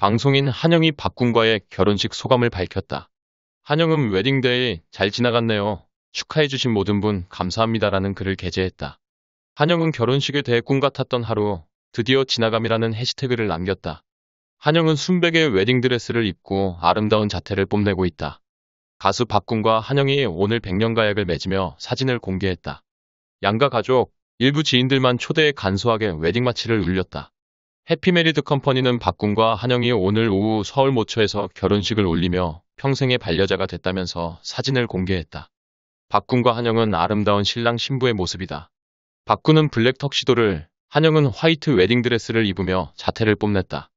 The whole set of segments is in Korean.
방송인 한영이 박군과의 결혼식 소감을 밝혔다. 한영은 웨딩데이 잘 지나갔네요. 축하해주신 모든 분 감사합니다라는 글을 게재했다. 한영은 결혼식에 대해 꿈 같았던 하루 드디어 지나감이라는 해시태그를 남겼다. 한영은 순백의 웨딩드레스를 입고 아름다운 자태를 뽐내고 있다. 가수 박군과 한영이 오늘 백년가약을 맺으며 사진을 공개했다. 양가 가족, 일부 지인들만 초대해 간소하게 웨딩마치를 울렸다. 해피메리드 컴퍼니는 박군과 한영이 오늘 오후 서울 모처에서 결혼식을 올리며 평생의 반려자가 됐다면서 사진을 공개했다. 박군과 한영은 아름다운 신랑 신부의 모습이다. 박군은 블랙 턱시도를 한영은 화이트 웨딩드레스를 입으며 자태를 뽐냈다.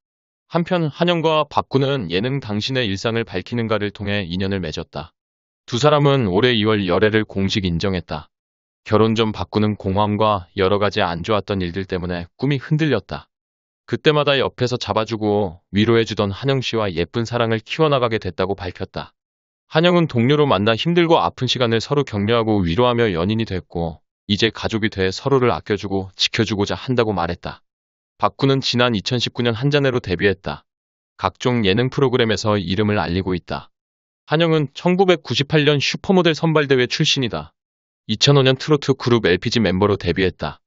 한편 한영과 박군은 예능 당신의 일상을 밝히는가를 통해 인연을 맺었다. 두 사람은 올해 2월 열애를 공식 인정했다. 결혼 전 박군은 공황과 여러 가지 안 좋았던 일들 때문에 꿈이 흔들렸다. 그때마다 옆에서 잡아주고 위로해주던 한영 씨와 예쁜 사랑을 키워나가게 됐다고 밝혔다. 한영은 동료로 만나 힘들고 아픈 시간을 서로 격려하고 위로하며 연인이 됐고 이제 가족이 돼 서로를 아껴주고 지켜주고자 한다고 말했다. 박구는 지난 2019년 한잔해로 데뷔했다. 각종 예능 프로그램에서 이름을 알리고 있다. 한영은 1998년 슈퍼모델 선발대회 출신이다. 2005년 트로트 그룹 LPG 멤버로 데뷔했다.